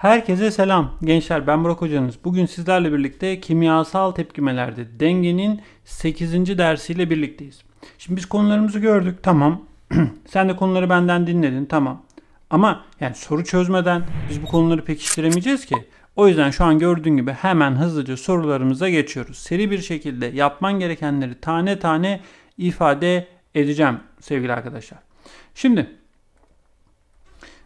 Herkese selam. Gençler ben Burak Hocanız. Bugün sizlerle birlikte kimyasal tepkimelerde dengenin 8. dersiyle birlikteyiz. Şimdi biz konularımızı gördük. Tamam. Sen de konuları benden dinledin. Tamam. Ama yani soru çözmeden biz bu konuları pekiştiremeyeceğiz ki. O yüzden şu an gördüğün gibi hemen hızlıca sorularımıza geçiyoruz. Seri bir şekilde yapman gerekenleri tane tane ifade edeceğim sevgili arkadaşlar. Şimdi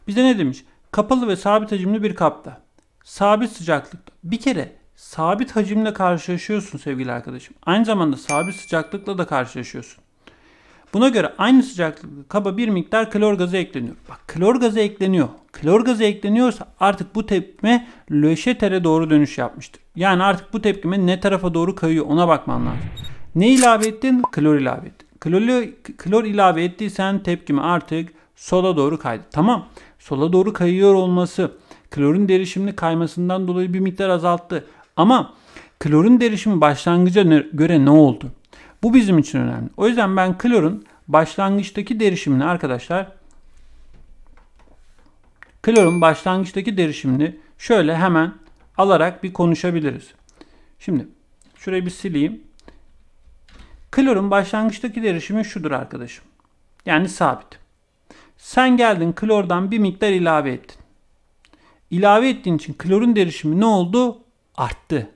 bize ne demiş? Kapalı ve sabit hacimli bir kapta. Sabit sıcaklıkta. Bir kere sabit hacimle karşılaşıyorsun sevgili arkadaşım. Aynı zamanda sabit sıcaklıkla da karşılaşıyorsun. Buna göre aynı sıcaklıkta kaba bir miktar klor gazı ekleniyor. Bak klor gazı ekleniyor. Klor gazı ekleniyorsa artık bu tepkime löşetere doğru dönüş yapmıştır. Yani artık bu tepkime ne tarafa doğru kayıyor ona bakman lazım. Ne ilave ettin? Klor ilave ettin. Klor, klor ilave ettiysen tepkime artık sola doğru kaydı. Tamam sola doğru kayıyor olması klorun derişimini kaymasından dolayı bir miktar azalttı. Ama klorun derişimi başlangıca göre ne oldu? Bu bizim için önemli. O yüzden ben klorun başlangıçtaki derişimini arkadaşlar klorun başlangıçtaki derişimini şöyle hemen alarak bir konuşabiliriz. Şimdi şurayı bir sileyim. Klorun başlangıçtaki derişimi şudur arkadaşım. Yani sabit. Sen geldin klordan bir miktar ilave ettin. İlave ettiğin için klorun derişimi ne oldu? Arttı.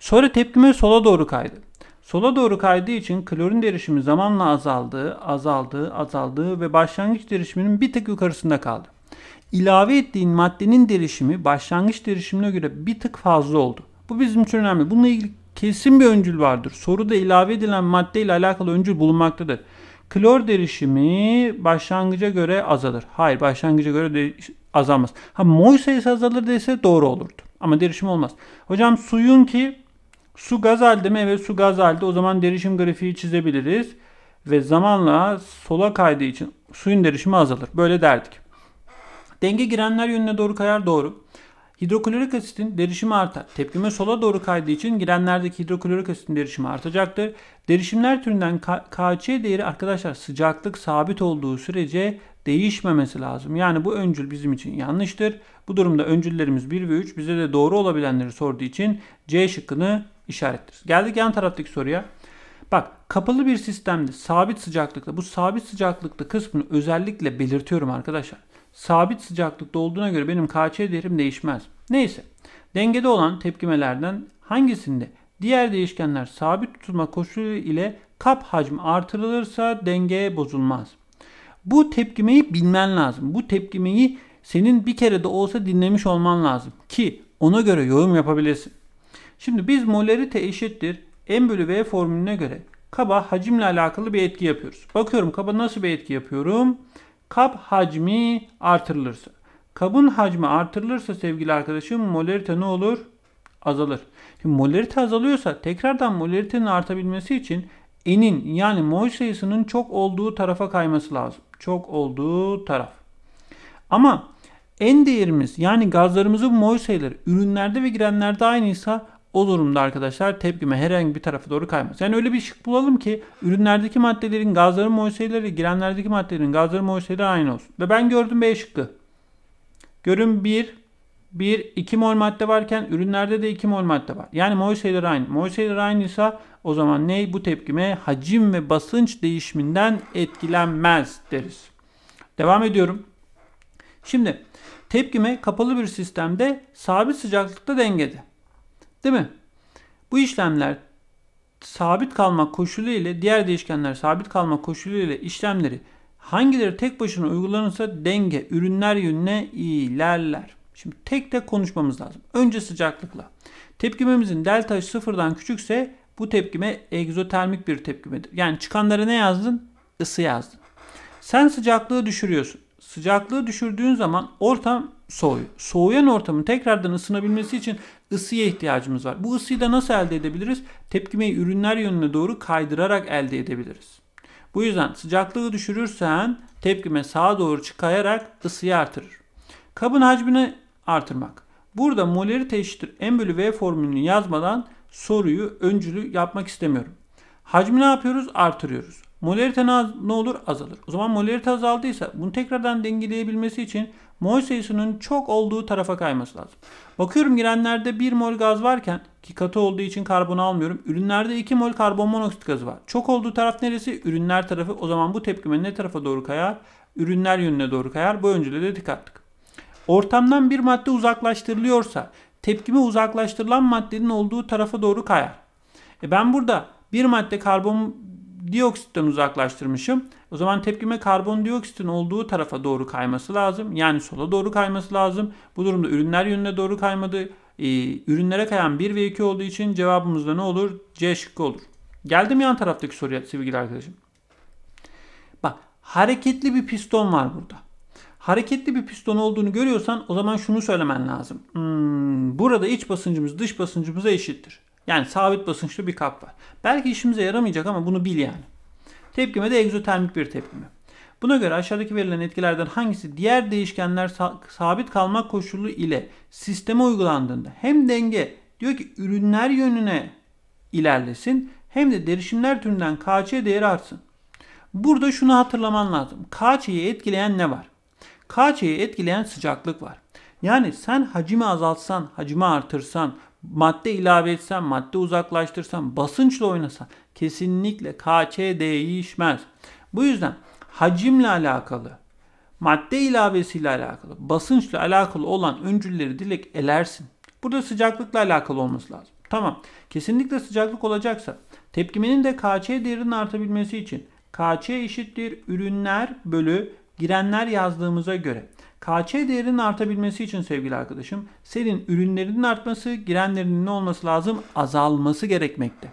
Sonra tepkime sola doğru kaydı. Sola doğru kaydığı için klorun derişimi zamanla azaldı, azaldı, azaldı ve başlangıç derişiminin bir tık yukarısında kaldı. İlave ettiğin maddenin derişimi başlangıç derişimine göre bir tık fazla oldu. Bu bizim için önemli. Bununla ilgili kesin bir öncül vardır. Soruda ilave edilen madde ile alakalı öncül bulunmaktadır klor derişimi başlangıca göre azalır. Hayır başlangıca göre de azalmaz. Ha mol sayısı azalır dese doğru olurdu. Ama derişim olmaz. Hocam suyun ki su gaz halde mi? Evet su gaz halde. O zaman derişim grafiği çizebiliriz. Ve zamanla sola kaydığı için suyun derişimi azalır. Böyle derdik. Denge girenler yönüne doğru kayar doğru. Hidroklorik asitin derişimi artar. Tepkime sola doğru kaydığı için girenlerdeki hidroklorik asitin derişimi artacaktır. Derişimler türünden KC değeri arkadaşlar sıcaklık sabit olduğu sürece değişmemesi lazım. Yani bu öncül bizim için yanlıştır. Bu durumda öncüllerimiz 1 ve 3 bize de doğru olabilenleri sorduğu için C şıkkını işarettir. Geldik yan taraftaki soruya. Bak kapalı bir sistemde sabit sıcaklıkta bu sabit sıcaklıkta kısmını özellikle belirtiyorum arkadaşlar. Sabit sıcaklıkta olduğuna göre benim KC değerim değişmez. Neyse dengede olan tepkimelerden hangisinde diğer değişkenler sabit tutulma koşulu ile kap hacmi artırılırsa denge bozulmaz. Bu tepkimeyi bilmen lazım. Bu tepkimeyi senin bir kere de olsa dinlemiş olman lazım ki ona göre yorum yapabilirsin. Şimdi biz molarite eşittir m bölü v formülüne göre kaba hacimle alakalı bir etki yapıyoruz. Bakıyorum kaba nasıl bir etki yapıyorum? Kap hacmi artırılırsa. Kabın hacmi artırılırsa sevgili arkadaşım molerite ne olur? Azalır. Şimdi molarite azalıyorsa tekrardan moleritenin artabilmesi için enin yani mol sayısının çok olduğu tarafa kayması lazım. Çok olduğu taraf. Ama en değerimiz yani gazlarımızın mol sayıları ürünlerde ve girenlerde aynıysa o durumda arkadaşlar tepkime herhangi bir tarafa doğru kaymaz. Yani öyle bir şık bulalım ki ürünlerdeki maddelerin gazların mol sayıları girenlerdeki maddelerin gazların mol sayıları aynı olsun. Ve ben gördüm B şıkkı. Görün 1, 1, 2 mol madde varken ürünlerde de 2 mol madde var. Yani mol sayıları aynı. Mol sayıları aynıysa o zaman ne? Bu tepkime hacim ve basınç değişiminden etkilenmez deriz. Devam ediyorum. Şimdi tepkime kapalı bir sistemde sabit sıcaklıkta dengede. Değil mi? Bu işlemler sabit kalma koşulu ile diğer değişkenler sabit kalma koşulu ile işlemleri Hangileri tek başına uygulanırsa denge ürünler yönüne ilerler. Şimdi tek tek konuşmamız lazım. Önce sıcaklıkla. Tepkimemizin delta sıfırdan küçükse bu tepkime egzotermik bir tepkimedir. Yani çıkanlara ne yazdın? Isı yazdın. Sen sıcaklığı düşürüyorsun. Sıcaklığı düşürdüğün zaman ortam soğuyor. Soğuyan ortamın tekrardan ısınabilmesi için ısıya ihtiyacımız var. Bu ısıyı da nasıl elde edebiliriz? Tepkimeyi ürünler yönüne doğru kaydırarak elde edebiliriz. Bu yüzden sıcaklığı düşürürsen tepkime sağa doğru çıkayarak ısıyı artırır. Kabın hacmini artırmak. Burada molarite eşittir m bölü v formülünü yazmadan soruyu öncülü yapmak istemiyorum. Hacmi ne yapıyoruz? Artırıyoruz az ne olur? Azalır. O zaman molarite azaldıysa bunu tekrardan dengeleyebilmesi için mol sayısının çok olduğu tarafa kayması lazım. Bakıyorum girenlerde 1 mol gaz varken ki katı olduğu için karbon almıyorum. Ürünlerde 2 mol karbon monoksit gazı var. Çok olduğu taraf neresi? Ürünler tarafı. O zaman bu tepkime ne tarafa doğru kayar? Ürünler yönüne doğru kayar. Bu öncülüğe dikkatlik. Ortamdan bir madde uzaklaştırılıyorsa tepkime uzaklaştırılan maddenin olduğu tarafa doğru kayar. E ben burada bir madde karbon dioksitten uzaklaştırmışım. O zaman tepkime karbondioksitin olduğu tarafa doğru kayması lazım. Yani sola doğru kayması lazım. Bu durumda ürünler yönüne doğru kaymadı. Ee, ürünlere kayan 1 ve 2 olduğu için cevabımız da ne olur? C şıkkı olur. Geldim yan taraftaki soruya sevgili arkadaşım. Bak hareketli bir piston var burada. Hareketli bir piston olduğunu görüyorsan o zaman şunu söylemen lazım. Hmm, burada iç basıncımız dış basıncımıza eşittir. Yani sabit basınçlı bir kap var. Belki işimize yaramayacak ama bunu bil yani. Tepkime de egzotermik bir tepkime. Buna göre aşağıdaki verilen etkilerden hangisi diğer değişkenler sabit kalmak koşulu ile sisteme uygulandığında hem denge diyor ki ürünler yönüne ilerlesin hem de derişimler türünden KC değeri artsın. Burada şunu hatırlaman lazım. KC'yi etkileyen ne var? KC'yi etkileyen sıcaklık var. Yani sen hacmi azaltsan, hacmi artırsan, madde ilave etsen, madde uzaklaştırsan, basınçla oynasan kesinlikle KÇ değişmez. Bu yüzden hacimle alakalı, madde ilavesiyle alakalı, basınçla alakalı olan öncülleri dilek elersin. Burada sıcaklıkla alakalı olması lazım. Tamam. Kesinlikle sıcaklık olacaksa tepkimenin de KÇ değerinin artabilmesi için KÇ eşittir ürünler bölü girenler yazdığımıza göre KÇ değerinin artabilmesi için sevgili arkadaşım senin ürünlerinin artması, girenlerinin ne olması lazım? Azalması gerekmekte.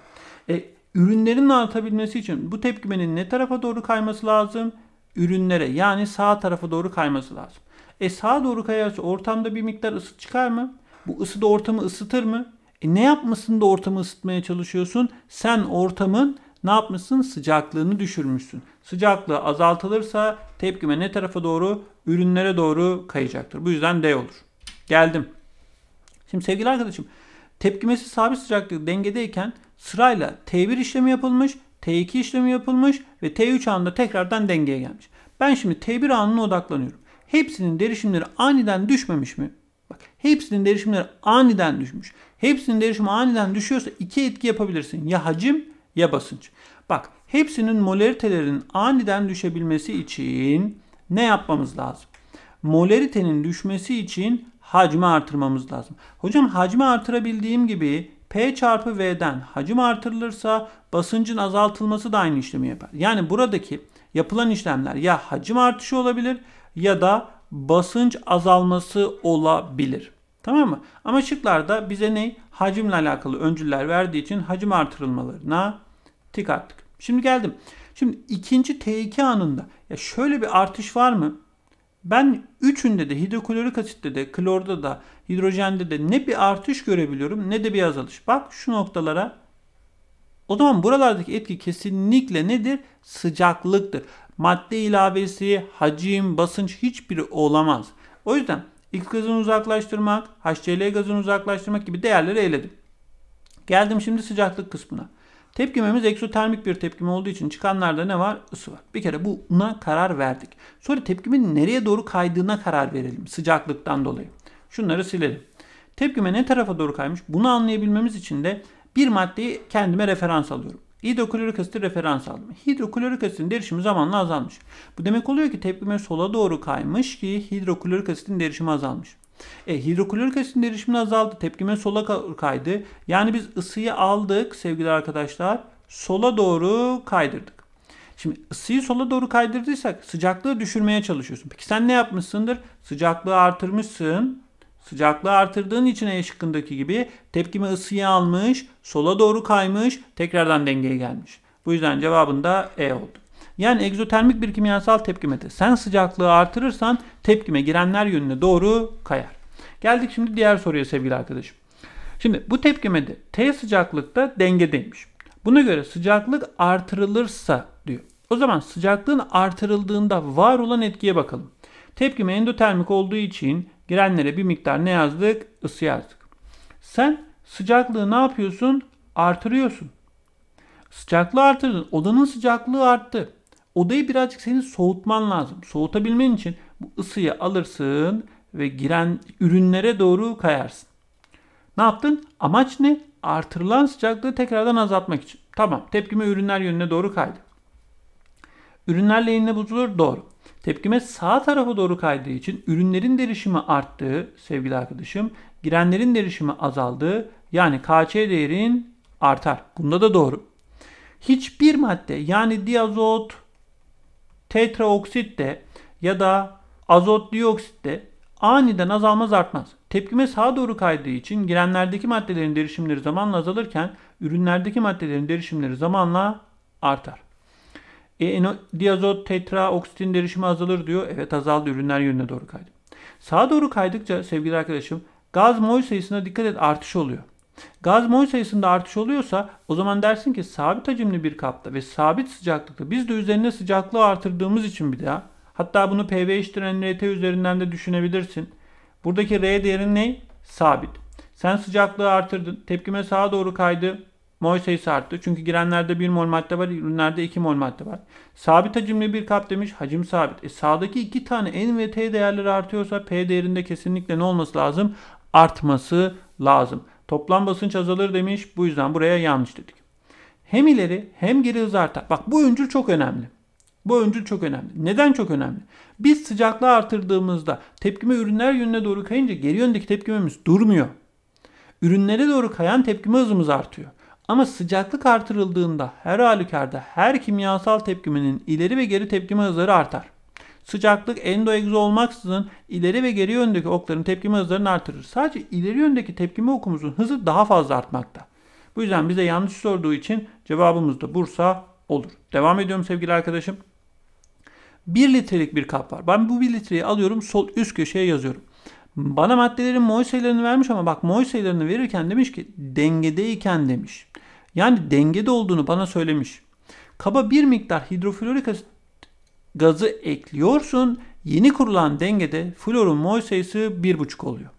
E, ürünlerin artabilmesi için bu tepkimenin ne tarafa doğru kayması lazım? Ürünlere yani sağ tarafa doğru kayması lazım. E sağa doğru kayarsa ortamda bir miktar ısı çıkar mı? Bu ısı da ortamı ısıtır mı? E ne yapmasın da ortamı ısıtmaya çalışıyorsun? Sen ortamın ne yapmışsın? Sıcaklığını düşürmüşsün. Sıcaklığı azaltılırsa tepkime ne tarafa doğru? Ürünlere doğru kayacaktır. Bu yüzden D olur. Geldim. Şimdi sevgili arkadaşım tepkimesi sabit sıcaklık dengedeyken sırayla T1 işlemi yapılmış, T2 işlemi yapılmış ve T3 anında tekrardan dengeye gelmiş. Ben şimdi T1 anına odaklanıyorum. Hepsinin derişimleri aniden düşmemiş mi? Bak hepsinin derişimleri aniden düşmüş. Hepsinin derişimi aniden düşüyorsa iki etki yapabilirsin. Ya hacim ya basınç. Bak hepsinin molaritelerinin aniden düşebilmesi için ne yapmamız lazım? Molaritenin düşmesi için hacmi artırmamız lazım. Hocam hacmi artırabildiğim gibi P çarpı V'den hacim artırılırsa basıncın azaltılması da aynı işlemi yapar. Yani buradaki yapılan işlemler ya hacim artışı olabilir ya da basınç azalması olabilir. Tamam mı? Ama şıklarda bize ne? Hacimle alakalı öncüler verdiği için hacim artırılmalarına tik attık. Şimdi geldim. Şimdi ikinci T2 anında ya şöyle bir artış var mı? Ben üçünde de hidroklorik asitte de klorda da hidrojende de ne bir artış görebiliyorum ne de bir azalış. Bak şu noktalara o zaman buralardaki etki kesinlikle nedir? Sıcaklıktır. Madde ilavesi, hacim, basınç hiçbiri olamaz. O yüzden X gazını uzaklaştırmak, HCl gazını uzaklaştırmak gibi değerleri eledim. Geldim şimdi sıcaklık kısmına. Tepkimemiz eksotermik bir tepkime olduğu için çıkanlarda ne var? Isı var. Bir kere buna karar verdik. Sonra tepkimin nereye doğru kaydığına karar verelim sıcaklıktan dolayı. Şunları silelim. Tepkime ne tarafa doğru kaymış? Bunu anlayabilmemiz için de bir maddeyi kendime referans alıyorum. Hidroklorik asit referans aldım. Hidroklorik asitin derişimi zamanla azalmış. Bu demek oluyor ki tepkime sola doğru kaymış ki hidroklorik asitin derişimi azalmış. E, hidroklorik asitin derişimi azaldı. Tepkime sola kaydı. Yani biz ısıyı aldık sevgili arkadaşlar. Sola doğru kaydırdık. Şimdi ısıyı sola doğru kaydırdıysak sıcaklığı düşürmeye çalışıyorsun. Peki sen ne yapmışsındır? Sıcaklığı artırmışsın. Sıcaklığı artırdığın için E şıkkındaki gibi tepkime ısıya almış, sola doğru kaymış, tekrardan dengeye gelmiş. Bu yüzden cevabın da E oldu. Yani egzotermik bir kimyasal tepkimede sen sıcaklığı artırırsan tepkime girenler yönüne doğru kayar. Geldik şimdi diğer soruya sevgili arkadaşım. Şimdi bu tepkimede T sıcaklıkta dengedeymiş. Buna göre sıcaklık artırılırsa diyor. O zaman sıcaklığın artırıldığında var olan etkiye bakalım. Tepkime endotermik olduğu için Girenlere bir miktar ne yazdık? Isı yazdık. Sen sıcaklığı ne yapıyorsun? Artırıyorsun. Sıcaklığı artırdın. Odanın sıcaklığı arttı. Odayı birazcık senin soğutman lazım. Soğutabilmen için bu ısıyı alırsın ve giren ürünlere doğru kayarsın. Ne yaptın? Amaç ne? Artırılan sıcaklığı tekrardan azaltmak için. Tamam. Tepkime ürünler yönüne doğru kaydı. Ürünlerle yine bozulur. Doğru. Tepkime sağ tarafa doğru kaydığı için ürünlerin derişimi arttığı sevgili arkadaşım, girenlerin derişimi azaldığı yani KC değerin artar. Bunda da doğru. Hiçbir madde yani diazot, tetraoksit de ya da azot dioksit de aniden azalmaz artmaz. Tepkime sağa doğru kaydığı için girenlerdeki maddelerin derişimleri zamanla azalırken ürünlerdeki maddelerin derişimleri zamanla artar. E, diazot, tetra, oksitin derişimi azalır diyor. Evet azaldı ürünler yönüne doğru kaydı. Sağa doğru kaydıkça sevgili arkadaşım gaz mol sayısına dikkat et artış oluyor. Gaz mol sayısında artış oluyorsa o zaman dersin ki sabit hacimli bir kapta ve sabit sıcaklıkta biz de üzerine sıcaklığı artırdığımız için bir daha hatta bunu PV eşittir RT üzerinden de düşünebilirsin. Buradaki R değeri ne? Sabit. Sen sıcaklığı artırdın. Tepkime sağa doğru kaydı mol sayısı arttı. Çünkü girenlerde 1 mol madde var, ürünlerde 2 mol madde var. Sabit hacimli bir kap demiş. Hacim sabit. E sağdaki iki tane N ve T değerleri artıyorsa P değerinde kesinlikle ne olması lazım? Artması lazım. Toplam basınç azalır demiş. Bu yüzden buraya yanlış dedik. Hem ileri hem geri hız artar. Bak bu öncül çok önemli. Bu öncül çok önemli. Neden çok önemli? Biz sıcaklığı artırdığımızda tepkime ürünler yönüne doğru kayınca geri yöndeki tepkimemiz durmuyor. Ürünlere doğru kayan tepkime hızımız artıyor. Ama sıcaklık artırıldığında her halükarda her kimyasal tepkiminin ileri ve geri tepkime hızları artar. Sıcaklık endoegzo olmaksızın ileri ve geri yöndeki okların tepkime hızlarını artırır. Sadece ileri yöndeki tepkime okumuzun hızı daha fazla artmakta. Bu yüzden bize yanlış sorduğu için cevabımız da Bursa olur. Devam ediyorum sevgili arkadaşım. 1 litrelik bir kap var. Ben bu 1 litreyi alıyorum sol üst köşeye yazıyorum. Bana maddelerin mol sayılarını vermiş ama bak mol sayılarını verirken demiş ki dengedeyken demiş. Yani dengede olduğunu bana söylemiş. Kaba bir miktar hidroflorik asit gazı ekliyorsun. Yeni kurulan dengede florun mol sayısı 1,5 oluyor.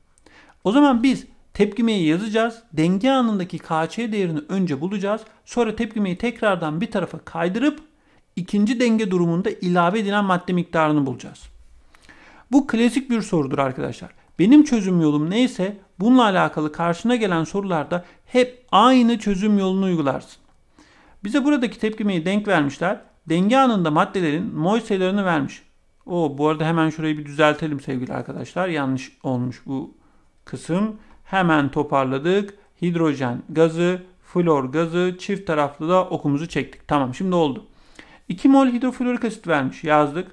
O zaman biz tepkimeyi yazacağız. Denge anındaki KC değerini önce bulacağız. Sonra tepkimeyi tekrardan bir tarafa kaydırıp ikinci denge durumunda ilave edilen madde miktarını bulacağız. Bu klasik bir sorudur arkadaşlar. Benim çözüm yolum neyse bununla alakalı karşına gelen sorularda hep aynı çözüm yolunu uygularsın. Bize buradaki tepkimeyi denk vermişler. Denge anında maddelerin mol sayılarını vermiş. O bu arada hemen şurayı bir düzeltelim sevgili arkadaşlar. Yanlış olmuş bu kısım. Hemen toparladık. Hidrojen gazı, flor gazı, çift taraflı da okumuzu çektik. Tamam şimdi oldu. 2 mol hidroflorik asit vermiş yazdık.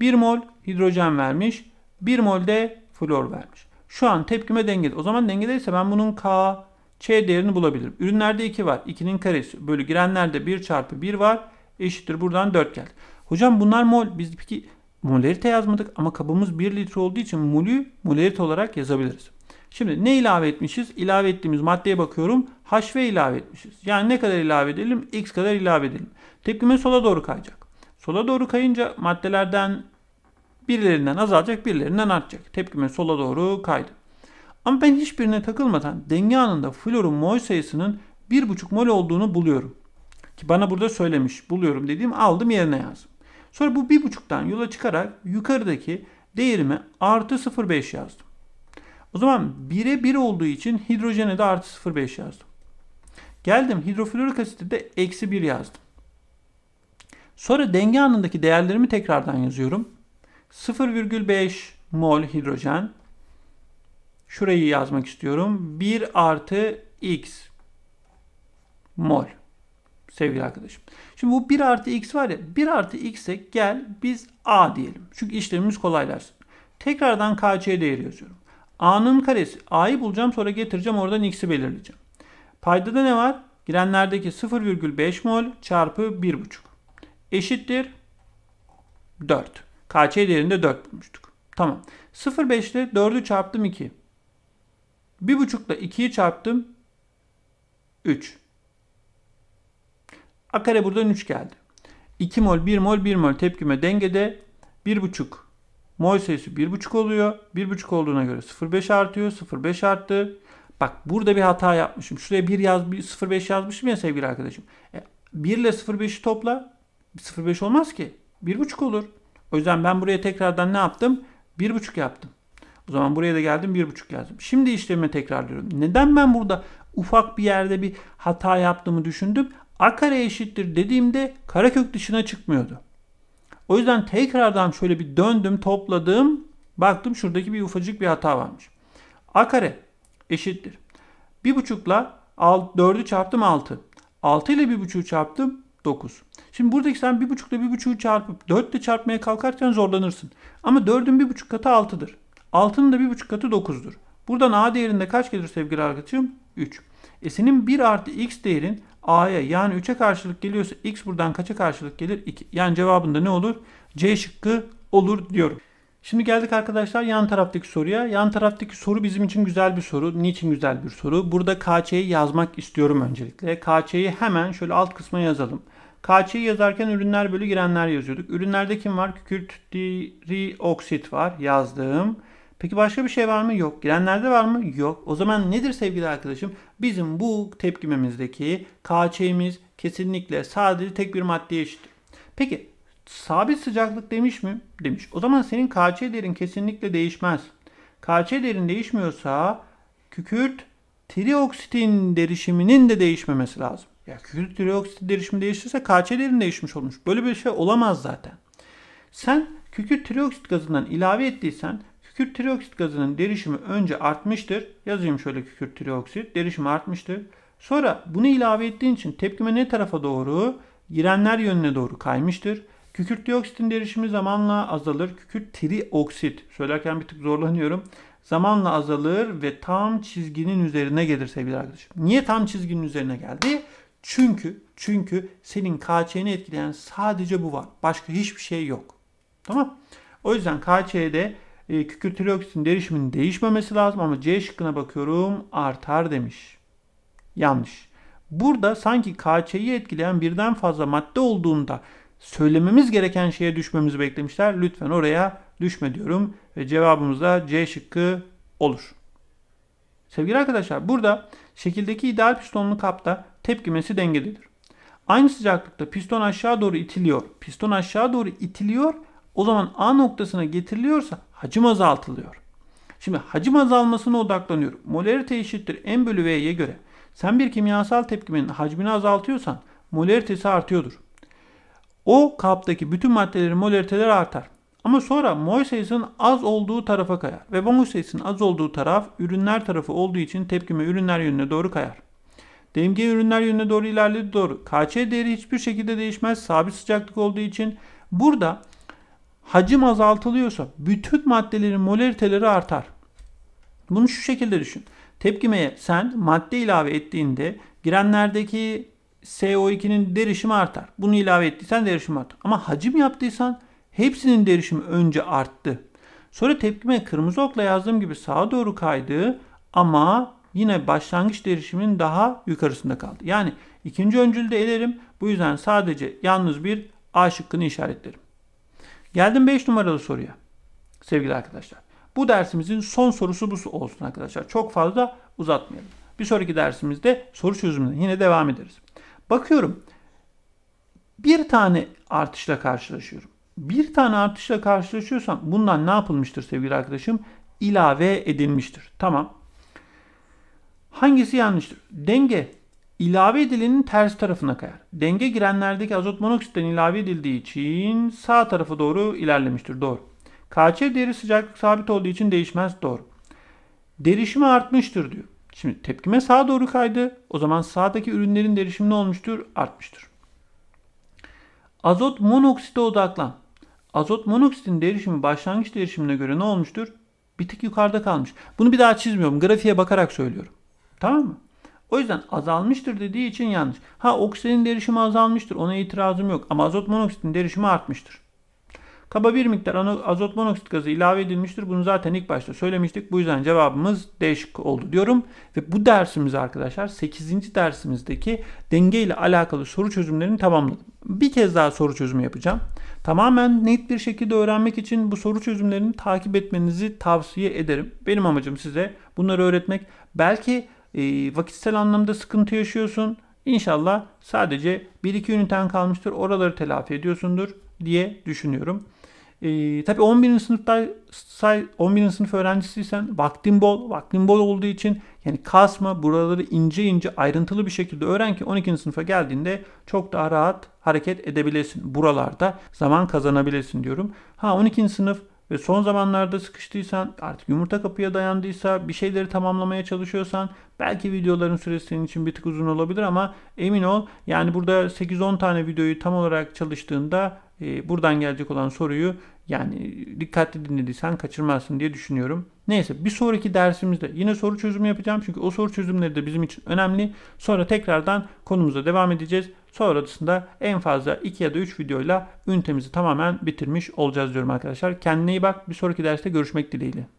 1 mol hidrojen vermiş. 1 mol de flor vermiş. Şu an tepkime dengeli. O zaman dengedeyse ben bunun K, Ç değerini bulabilirim. Ürünlerde 2 var. 2'nin karesi bölü girenlerde 1 çarpı 1 var. Eşittir buradan 4 geldi. Hocam bunlar mol. Biz peki molarite yazmadık ama kabımız 1 litre olduğu için molü molarite olarak yazabiliriz. Şimdi ne ilave etmişiz? İlave ettiğimiz maddeye bakıyorum. H ve ilave etmişiz. Yani ne kadar ilave edelim? X kadar ilave edelim. Tepkime sola doğru kayacak. Sola doğru kayınca maddelerden Birilerinden azalacak, birilerinden artacak. Tepkime sola doğru kaydı. Ama ben hiçbirine takılmadan denge anında florun mol sayısının 1,5 mol olduğunu buluyorum. Ki bana burada söylemiş. Buluyorum dediğim aldım yerine yazdım. Sonra bu 1,5'tan yola çıkarak yukarıdaki değerimi artı 0,5 yazdım. O zaman 1'e 1 olduğu için hidrojene de artı 0,5 yazdım. Geldim hidroflorik asitte de eksi 1 yazdım. Sonra denge anındaki değerlerimi tekrardan yazıyorum. 0,5 mol hidrojen. Şurayı yazmak istiyorum. 1 artı x mol sevgili arkadaşım. Şimdi bu 1 artı x var ya 1 artı x'e gel biz a diyelim. Çünkü işlemimiz kolaylaşsın. Tekrardan kc değeri yazıyorum. a'nın karesi a'yı bulacağım sonra getireceğim oradan x'i belirleyeceğim. Paydada ne var? Girenlerdeki 0,5 mol çarpı 1,5 eşittir 4. KC değerinde 4 bulmuştuk. Tamam. 0,5 ile 4'ü çarptım 2. 1,5 ile 2'yi çarptım 3. A kare buradan 3 geldi. 2 mol 1 mol 1 mol tepkime dengede 1,5 mol sayısı 1,5 oluyor. 1,5 olduğuna göre 0,5 artıyor. 0,5 arttı. Bak burada bir hata yapmışım. Şuraya 1 yaz, 0,5 yazmışım ya sevgili arkadaşım. E, 1 ile 0,5'i topla. 0,5 olmaz ki. 1,5 olur. O yüzden ben buraya tekrardan ne yaptım? 1,5 yaptım. O zaman buraya da geldim 1,5 yazdım. Şimdi işlemi tekrarlıyorum. Neden ben burada ufak bir yerde bir hata yaptığımı düşündüm. A kare eşittir dediğimde karekök dışına çıkmıyordu. O yüzden tekrardan şöyle bir döndüm topladım. Baktım şuradaki bir ufacık bir hata varmış. A kare eşittir. 1,5 ile 4'ü çarptım 6. 6 ile 1,5'u çarptım 9. Şimdi buradaki sen 1,5 ile 1,5'u çarpıp 4 ile çarpmaya kalkarken zorlanırsın. Ama 4'ün 1,5 katı 6'dır. 6'nın da 1,5 katı 9'dur. Buradan a değerinde kaç gelir sevgili arkadaşım? 3. E senin 1 artı x değerin a'ya yani 3'e karşılık geliyorsa x buradan kaça karşılık gelir? 2. Yani cevabında ne olur? C şıkkı olur diyorum. Şimdi geldik arkadaşlar yan taraftaki soruya. Yan taraftaki soru bizim için güzel bir soru. Niçin güzel bir soru? Burada KÇ'yi yazmak istiyorum öncelikle. KÇ'yi hemen şöyle alt kısma yazalım. KC'yi yazarken ürünler bölü girenler yazıyorduk. Ürünlerde kim var? Kükürt dioksit var. Yazdım. Peki başka bir şey var mı? Yok. Girenlerde var mı? Yok. O zaman nedir sevgili arkadaşım? Bizim bu tepkimemizdeki KC'miz kesinlikle sadece tek bir maddeye eşittir. Peki sabit sıcaklık demiş mi? Demiş. O zaman senin KC değerin kesinlikle değişmez. KC değerin değişmiyorsa kükürt trioksitin derişiminin de değişmemesi lazım. Ya kükürt trioksit derişimi değişirse KC değerin değişmiş olmuş. Böyle bir şey olamaz zaten. Sen kükürt trioksit gazından ilave ettiysen kükürt trioksit gazının derişimi önce artmıştır. Yazayım şöyle kükürt trioksit derişim artmıştır. Sonra bunu ilave ettiğin için tepkime ne tarafa doğru? Girenler yönüne doğru kaymıştır. Kükürt dioksitin derişimi zamanla azalır. Kükürt trioksit söylerken bir tık zorlanıyorum. Zamanla azalır ve tam çizginin üzerine gelir sevgili arkadaşım. Niye tam çizginin üzerine geldi? Çünkü çünkü senin KÇ'ni etkileyen sadece bu var. Başka hiçbir şey yok. Tamam? O yüzden KÇ'de e, kükürtülü oksitin derişiminin değişmemesi lazım ama C şıkkına bakıyorum artar demiş. Yanlış. Burada sanki KÇ'yi etkileyen birden fazla madde olduğunda söylememiz gereken şeye düşmemizi beklemişler. Lütfen oraya düşme diyorum ve cevabımız da C şıkkı olur. Sevgili arkadaşlar burada şekildeki ideal pistonlu kapta tepkimesi dengededir. Aynı sıcaklıkta piston aşağı doğru itiliyor. Piston aşağı doğru itiliyor. O zaman A noktasına getiriliyorsa hacim azaltılıyor. Şimdi hacim azalmasına odaklanıyorum. Molarite eşittir M bölü V'ye göre. Sen bir kimyasal tepkimenin hacmini azaltıyorsan molaritesi artıyordur. O kaptaki bütün maddelerin molariteleri artar. Ama sonra mol sayısının az olduğu tarafa kayar. Ve bu mol sayısının az olduğu taraf ürünler tarafı olduğu için tepkime ürünler yönüne doğru kayar. DMG ürünler yönüne doğru ilerledi doğru. KÇ değeri hiçbir şekilde değişmez. Sabit sıcaklık olduğu için burada hacim azaltılıyorsa bütün maddelerin molariteleri artar. Bunu şu şekilde düşün. Tepkimeye sen madde ilave ettiğinde girenlerdeki co 2nin derişimi artar. Bunu ilave ettiysen derişim artar. Ama hacim yaptıysan hepsinin derişimi önce arttı. Sonra tepkime kırmızı okla yazdığım gibi sağa doğru kaydı ama yine başlangıç derişimin daha yukarısında kaldı. Yani ikinci öncülde elerim. Bu yüzden sadece yalnız bir A şıkkını işaretlerim. Geldim 5 numaralı soruya. Sevgili arkadaşlar. Bu dersimizin son sorusu bu olsun arkadaşlar. Çok fazla uzatmayalım. Bir sonraki dersimizde soru çözümüne yine devam ederiz. Bakıyorum. Bir tane artışla karşılaşıyorum. Bir tane artışla karşılaşıyorsam bundan ne yapılmıştır sevgili arkadaşım? İlave edilmiştir. Tamam. Hangisi yanlıştır? Denge ilave edilenin ters tarafına kayar. Denge girenlerdeki azot monoksitten ilave edildiği için sağ tarafa doğru ilerlemiştir. Doğru. KC değeri sıcaklık sabit olduğu için değişmez. Doğru. Derişimi artmıştır diyor. Şimdi tepkime sağa doğru kaydı. O zaman sağdaki ürünlerin derişimi ne olmuştur? Artmıştır. Azot monoksite odaklan. Azot monoksitin derişimi başlangıç derişimine göre ne olmuştur? Bir tık yukarıda kalmış. Bunu bir daha çizmiyorum. Grafiğe bakarak söylüyorum. Tamam mı? O yüzden azalmıştır dediği için yanlış. Ha oksijenin derişimi azalmıştır. Ona itirazım yok. Ama azot monoksitin derişimi artmıştır. Kaba bir miktar azot monoksit gazı ilave edilmiştir. Bunu zaten ilk başta söylemiştik. Bu yüzden cevabımız değişik oldu diyorum. Ve bu dersimiz arkadaşlar 8. dersimizdeki denge ile alakalı soru çözümlerini tamamladım. Bir kez daha soru çözümü yapacağım. Tamamen net bir şekilde öğrenmek için bu soru çözümlerini takip etmenizi tavsiye ederim. Benim amacım size bunları öğretmek. Belki e, vakitsel anlamda sıkıntı yaşıyorsun. İnşallah sadece 1-2 üniten kalmıştır. Oraları telafi ediyorsundur diye düşünüyorum. E, tabii 11. sınıfta 11. sınıf öğrencisiysen vaktin bol. Vaktin bol olduğu için yani kasma buraları ince ince ayrıntılı bir şekilde öğren ki 12. sınıfa geldiğinde çok daha rahat hareket edebilirsin. Buralarda zaman kazanabilirsin diyorum. Ha 12. sınıf ve son zamanlarda sıkıştıysan, artık yumurta kapıya dayandıysa, bir şeyleri tamamlamaya çalışıyorsan belki videoların süresi senin için bir tık uzun olabilir ama emin ol yani burada 8-10 tane videoyu tam olarak çalıştığında e, buradan gelecek olan soruyu yani dikkatli dinlediysen kaçırmazsın diye düşünüyorum. Neyse bir sonraki dersimizde yine soru çözümü yapacağım. Çünkü o soru çözümleri de bizim için önemli. Sonra tekrardan konumuza devam edeceğiz. Sonrasında en fazla 2 ya da 3 videoyla ünitemizi tamamen bitirmiş olacağız diyorum arkadaşlar. Kendine iyi bak. Bir sonraki derste görüşmek dileğiyle.